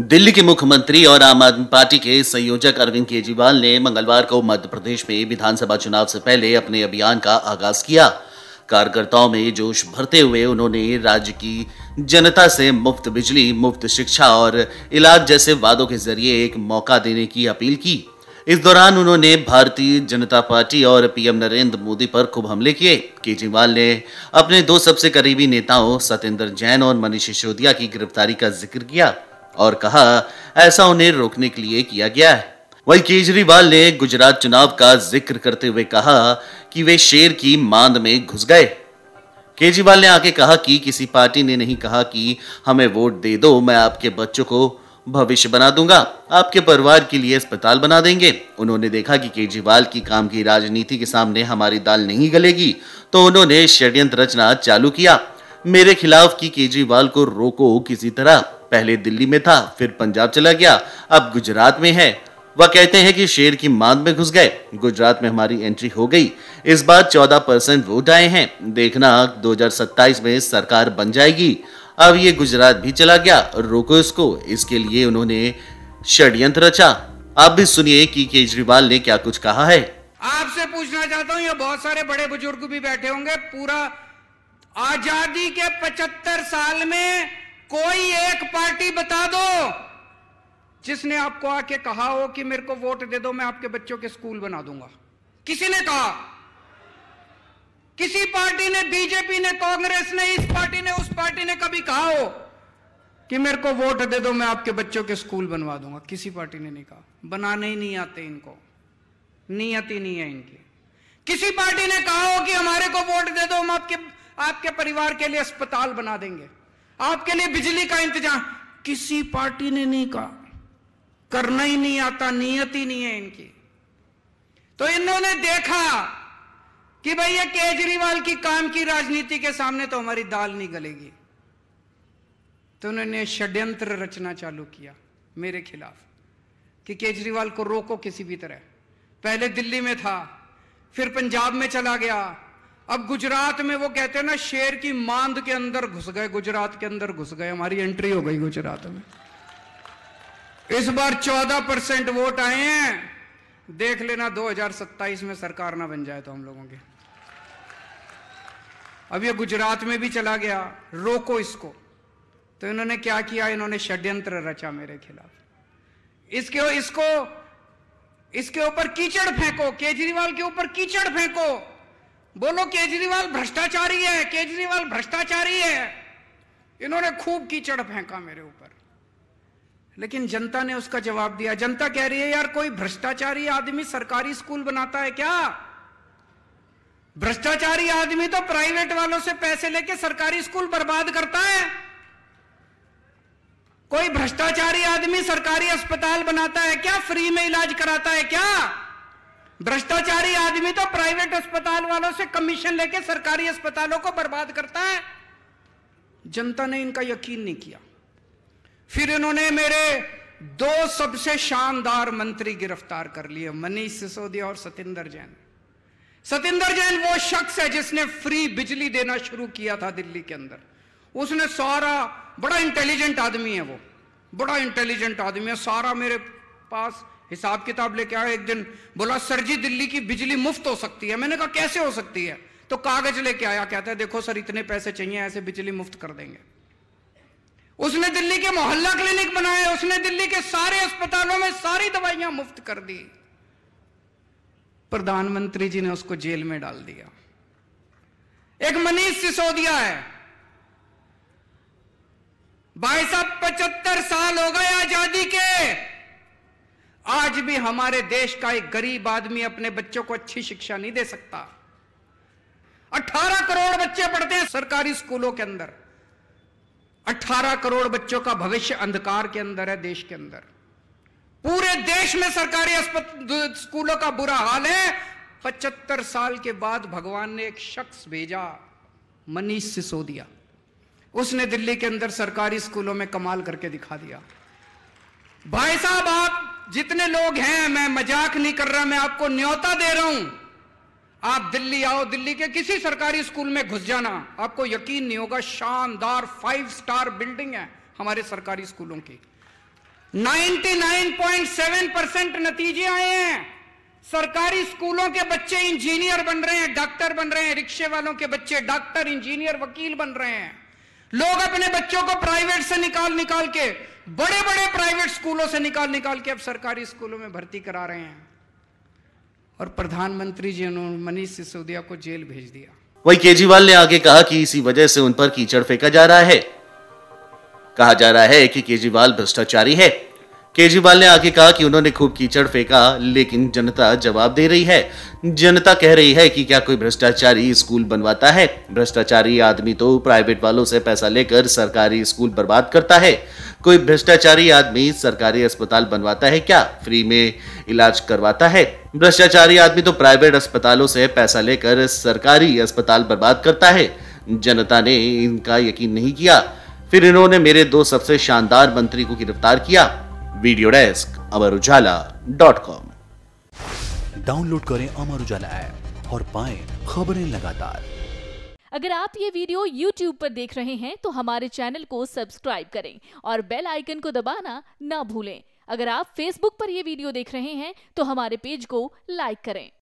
दिल्ली के मुख्यमंत्री और आम आदमी पार्टी के संयोजक अरविंद केजरीवाल ने मंगलवार को मध्य प्रदेश में विधानसभा चुनाव से पहले अपने अभियान का आगाज किया कार्यकर्ताओं में जोश भरते हुए उन्होंने राज्य की जनता से मुफ्त बिजली मुफ्त शिक्षा और इलाज जैसे वादों के जरिए एक मौका देने की अपील की इस दौरान उन्होंने भारतीय जनता पार्टी और पीएम नरेंद्र मोदी पर खूब हमले किए केजरीवाल ने अपने दो सबसे करीबी नेताओं सत्येंद्र जैन और मनीष सिसोदिया की गिरफ्तारी का जिक्र किया और कहा ऐसा उन्हें रोकने के लिए किया गया है वही केजरीवाल ने गुजरात चुनाव का जिक्र करते हुए कहा कि वे शेर की मांद में घुस गए केजरीवाल ने आके कहा कि किसी पार्टी ने नहीं कहा कि हमें वोट दे दो मैं आपके बच्चों को भविष्य बना दूंगा आपके परिवार के लिए अस्पताल बना देंगे उन्होंने देखा कि केजरीवाल की काम की राजनीति के सामने हमारी दाल नहीं गलेगी तो उन्होंने षड्यंत्र रचना चालू किया मेरे खिलाफ की केजरीवाल को रोको किसी तरह पहले दिल्ली में था फिर पंजाब चला गया अब गुजरात में है वह कहते हैं कि शेर की मांग में घुस गए गुजरात में हमारी एंट्री हो गई इस बार 14 परसेंट वोट आए हैं देखना 2027 में सरकार बन जाएगी अब ये गुजरात भी चला गया रोको इसको इसके लिए उन्होंने षड्यंत्र रचा आप भी सुनिए कि केजरीवाल ने क्या कुछ कहा है आपसे पूछना चाहता हूँ ये बहुत सारे बड़े बुजुर्ग भी बैठे होंगे पूरा आजादी के पचहत्तर साल में कोई एक पार्टी बता दो जिसने आपको आके कहा हो कि मेरे को वोट दे दो मैं आपके बच्चों के स्कूल बना दूंगा किसी ने कहा किसी पार्टी ने बीजेपी ने कांग्रेस ने इस पार्टी ने उस पार्टी ने कभी कहा हो कि मेरे को वोट दे दो मैं आपके बच्चों के स्कूल बनवा दूंगा किसी पार्टी ने नहीं कहा बनाने ही नहीं आते इनको नीयत ही नहीं है इनकी किसी पार्टी ने कहा हो कि हमारे को वोट दे दो हम आपके आपके परिवार के लिए अस्पताल बना देंगे आपके लिए बिजली का इंतजाम किसी पार्टी ने नहीं कहा करना ही नहीं आता नियत ही नहीं है इनकी तो इन्होंने देखा कि भाई ये केजरीवाल की काम की राजनीति के सामने तो हमारी दाल नहीं गलेगी तो उन्होंने षड्यंत्र रचना चालू किया मेरे खिलाफ कि केजरीवाल को रोको किसी भी तरह पहले दिल्ली में था फिर पंजाब में चला गया अब गुजरात में वो कहते हैं ना शेर की मांद के अंदर घुस गए गुजरात के अंदर घुस गए हमारी एंट्री हो गई गुजरात में इस बार 14 परसेंट वोट आए हैं देख लेना 2027 में सरकार ना बन जाए तो हम लोगों के अब ये गुजरात में भी चला गया रोको इसको तो इन्होंने क्या किया इन्होंने षड्यंत्र रचा मेरे खिलाफ इसके इसको इसके ऊपर कीचड़ फेंको केजरीवाल के ऊपर कीचड़ फेंको बोलो केजरीवाल भ्रष्टाचारी है केजरीवाल भ्रष्टाचारी है इन्होंने खूब कीचड़ फेंका मेरे ऊपर लेकिन जनता ने उसका जवाब दिया जनता कह रही है यार कोई भ्रष्टाचारी आदमी सरकारी स्कूल बनाता है क्या भ्रष्टाचारी आदमी तो प्राइवेट वालों से पैसे लेके सरकारी स्कूल बर्बाद करता है कोई भ्रष्टाचारी आदमी सरकारी अस्पताल बनाता है क्या फ्री में इलाज कराता है क्या भ्रष्टाचारी आदमी तो प्राइवेट अस्पताल वालों से कमीशन लेके सरकारी अस्पतालों को बर्बाद करता है जनता ने इनका यकीन नहीं किया फिर इन्होंने मेरे दो सबसे शानदार मंत्री गिरफ्तार कर लिए मनीष सिसोदिया और सतेंद्र जैन सतेंद्र जैन वो शख्स है जिसने फ्री बिजली देना शुरू किया था दिल्ली के अंदर उसने सारा बड़ा इंटेलिजेंट आदमी है वो बड़ा इंटेलिजेंट आदमी है सारा मेरे पास हिसाब किताब लेके आया एक दिन बोला सर जी दिल्ली की बिजली मुफ्त हो सकती है मैंने कहा कैसे हो सकती है तो कागज लेके आया कहता है देखो सर इतने पैसे चाहिए ऐसे बिजली मुफ्त कर देंगे उसने दिल्ली के मोहल्ला क्लिनिक बनाए उसने दिल्ली के सारे अस्पतालों में सारी दवाइयां मुफ्त कर दी प्रधानमंत्री जी ने उसको जेल में डाल दिया एक मनीष सिसोदिया है भाई साहब पचहत्तर साल हो गए आजादी के आज भी हमारे देश का एक गरीब आदमी अपने बच्चों को अच्छी शिक्षा नहीं दे सकता 18 करोड़ बच्चे पढ़ते हैं सरकारी स्कूलों के अंदर 18 करोड़ बच्चों का भविष्य अंधकार के अंदर है देश के अंदर पूरे देश में सरकारी स्कूलों का बुरा हाल है पचहत्तर साल के बाद भगवान ने एक शख्स भेजा मनीष सिसोदिया उसने दिल्ली के अंदर सरकारी स्कूलों में कमाल करके दिखा दिया भाई साहब जितने लोग हैं मैं मजाक नहीं कर रहा मैं आपको न्योता दे रहा हूं आप दिल्ली आओ दिल्ली के किसी सरकारी स्कूल में घुस जाना आपको यकीन नहीं होगा शानदार फाइव स्टार बिल्डिंग है हमारे सरकारी स्कूलों की 99.7 परसेंट नतीजे आए हैं सरकारी स्कूलों के बच्चे इंजीनियर बन रहे हैं डॉक्टर बन रहे हैं रिक्शे वालों के बच्चे डॉक्टर इंजीनियर वकील बन रहे हैं लोग अपने बच्चों को प्राइवेट से निकाल निकाल के बड़े बड़े प्राइवेट स्कूलों से निकाल निकाल के अब सरकारी स्कूलों में भर्ती करा रहे हैं और प्रधानमंत्री जी ने मनीष सिसोदिया को जेल भेज दिया वही केजरीवाल ने आगे कहा कि इसी वजह से उन पर कीचड़ फेंका जा रहा है कहा जा रहा है कि केजरीवाल भ्रष्टाचारी है केजरीवाल ने आगे कहा कि उन्होंने खूब कीचड़ फेंका लेकिन जनता जवाब दे रही है जनता कह रही है कि क्या कोई भ्रष्टाचारी स्कूल बनवाता है भ्रष्टाचारी आदमी तो प्राइवेट वालों से पैसा लेकर सरकारी स्कूल बर्बाद करता है कोई भ्रष्टाचारी आदमी सरकारी अस्पताल बनवाता है क्या फ्री में इलाज करवाता है भ्रष्टाचारी आदमी तो प्राइवेट अस्पतालों से पैसा लेकर सरकारी अस्पताल बर्बाद करता है जनता ने इनका यकीन नहीं किया फिर इन्होंने मेरे दो सबसे शानदार मंत्री को गिरफ्तार किया video desk Amar Ujala dot com download करें अमर उजाला ऐप और पाए खबरें लगातार अगर आप ये वीडियो YouTube पर देख रहे हैं तो हमारे चैनल को सब्सक्राइब करें और बेल आइकन को दबाना ना भूलें अगर आप Facebook पर यह वीडियो देख रहे हैं तो हमारे पेज को लाइक करें